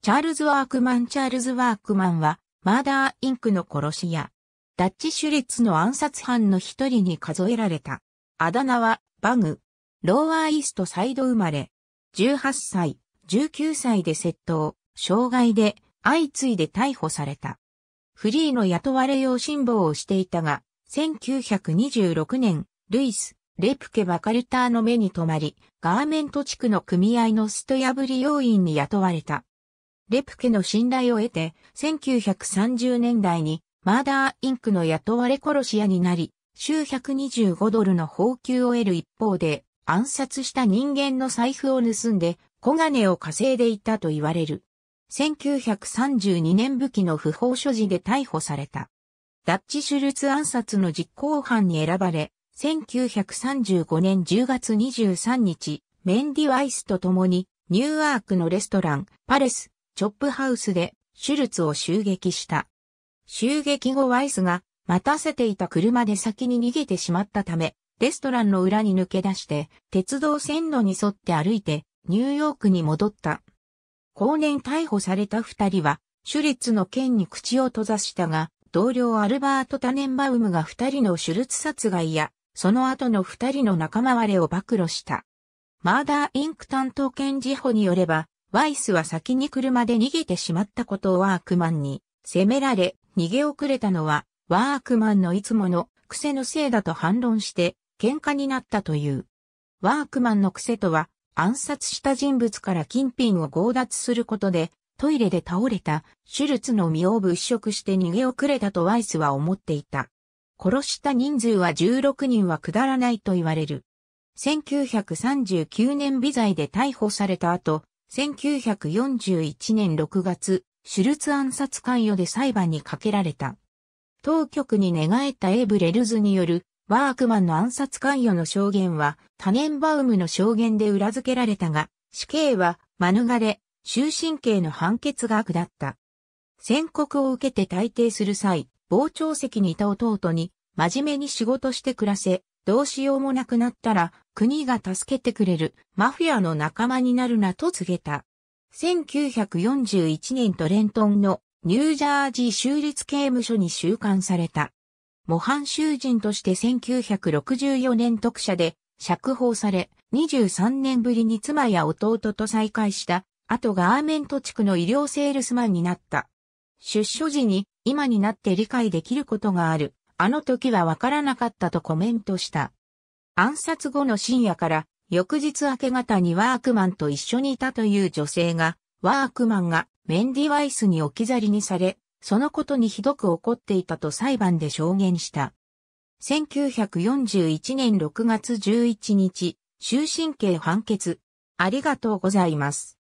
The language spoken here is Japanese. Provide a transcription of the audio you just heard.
チャールズ・ワークマン・チャールズ・ワークマンは、マーダー・インクの殺し屋。ダッチ・シュレッツの暗殺犯の一人に数えられた。あだ名は、バグ。ローワーイーストサイド生まれ。18歳、19歳で窃盗、傷害で、相次いで逮捕された。フリーの雇われ用辛抱をしていたが、1926年、ルイス、レプケ・バカルターの目に留まり、ガーメント地区の組合のスト破り要員に雇われた。レプケの信頼を得て、1930年代にマーダーインクの雇われ殺し屋になり、週125ドルの報給を得る一方で、暗殺した人間の財布を盗んで、小金を稼いでいたと言われる。1932年武器の不法所持で逮捕された。ダッチシュルツ暗殺の実行犯に選ばれ、1935年10月23日、メンディ・ワイスと共に、ニューアークのレストラン、パレス、チョップハウスでシュルツを襲撃した。襲撃後ワイスが待たせていた車で先に逃げてしまったため、レストランの裏に抜け出して、鉄道線路に沿って歩いて、ニューヨークに戻った。後年逮捕された二人は、シュルツの件に口を閉ざしたが、同僚アルバート・タネンバウムが二人のシュルツ殺害や、その後の二人の仲間割れを暴露した。マーダー・インク担当検事法によれば、ワイスは先に車で逃げてしまったことをワークマンに責められ、逃げ遅れたのは、ワークマンのいつもの癖のせいだと反論して、喧嘩になったという。ワークマンの癖とは、暗殺した人物から金品を強奪することで、トイレで倒れたシュルツの身を物色して逃げ遅れたとワイスは思っていた。殺した人数は16人はくだらないと言われる。1939年微罪で逮捕された後、1941年6月、シュルツ暗殺関与で裁判にかけられた。当局に寝返ったエイブレルズによるワークマンの暗殺関与の証言はタネンバウムの証言で裏付けられたが、死刑は免れ、終身刑の判決が下った。宣告を受けて退廷する際、傍聴席にいた弟に真面目に仕事して暮らせ、どうしようもなくなったら、国が助けてくれる、マフィアの仲間になるなと告げた。1941年トレントンのニュージャージー州立刑務所に収監された。模範囚人として1964年特赦で釈放され、23年ぶりに妻や弟と再会した後ガーメント地区の医療セールスマンになった。出所時に今になって理解できることがある。あの時はわからなかったとコメントした。暗殺後の深夜から、翌日明け方にワークマンと一緒にいたという女性が、ワークマンがメンディ・ワイスに置き去りにされ、そのことにひどく怒っていたと裁判で証言した。1941年6月11日、終身刑判決。ありがとうございます。